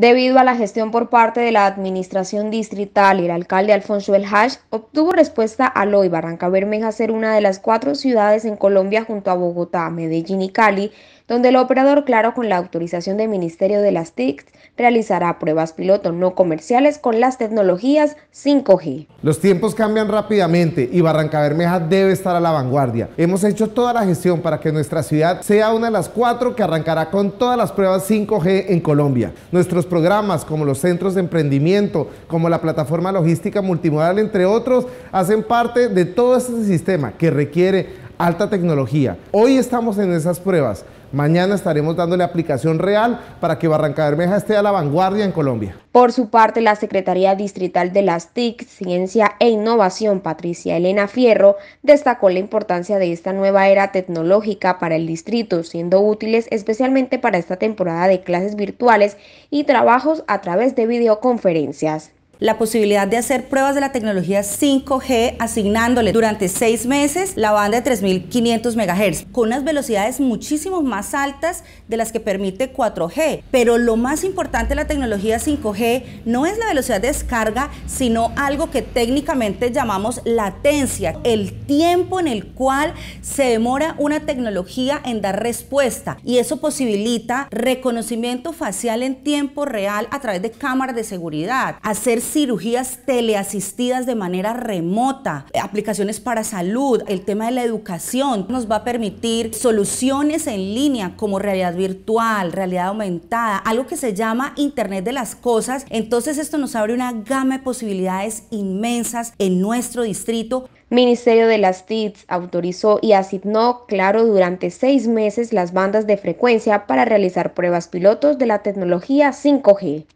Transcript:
Debido a la gestión por parte de la administración distrital, el alcalde Alfonso El obtuvo respuesta a Loy Barranca Bermeja ser una de las cuatro ciudades en Colombia junto a Bogotá, Medellín y Cali donde el operador Claro con la autorización del Ministerio de las TIC realizará pruebas piloto no comerciales con las tecnologías 5G. Los tiempos cambian rápidamente y Barranca Bermeja debe estar a la vanguardia. Hemos hecho toda la gestión para que nuestra ciudad sea una de las cuatro que arrancará con todas las pruebas 5G en Colombia. Nuestros programas como los centros de emprendimiento, como la plataforma logística multimodal, entre otros, hacen parte de todo este sistema que requiere alta tecnología. Hoy estamos en esas pruebas. Mañana estaremos dándole aplicación real para que Barranca Bermeja esté a la vanguardia en Colombia. Por su parte, la Secretaría Distrital de las TIC, Ciencia e Innovación, Patricia Elena Fierro, destacó la importancia de esta nueva era tecnológica para el distrito, siendo útiles especialmente para esta temporada de clases virtuales y trabajos a través de videoconferencias la posibilidad de hacer pruebas de la tecnología 5G asignándole durante seis meses la banda de 3.500 MHz con unas velocidades muchísimo más altas de las que permite 4G. Pero lo más importante de la tecnología 5G no es la velocidad de descarga, sino algo que técnicamente llamamos latencia, el tiempo en el cual se demora una tecnología en dar respuesta y eso posibilita reconocimiento facial en tiempo real a través de cámaras de seguridad, hacer cirugías teleasistidas de manera remota, aplicaciones para salud, el tema de la educación, nos va a permitir soluciones en línea como realidad virtual, realidad aumentada, algo que se llama Internet de las Cosas. Entonces esto nos abre una gama de posibilidades inmensas en nuestro distrito. Ministerio de las TIC autorizó y asignó, claro, durante seis meses las bandas de frecuencia para realizar pruebas pilotos de la tecnología 5G.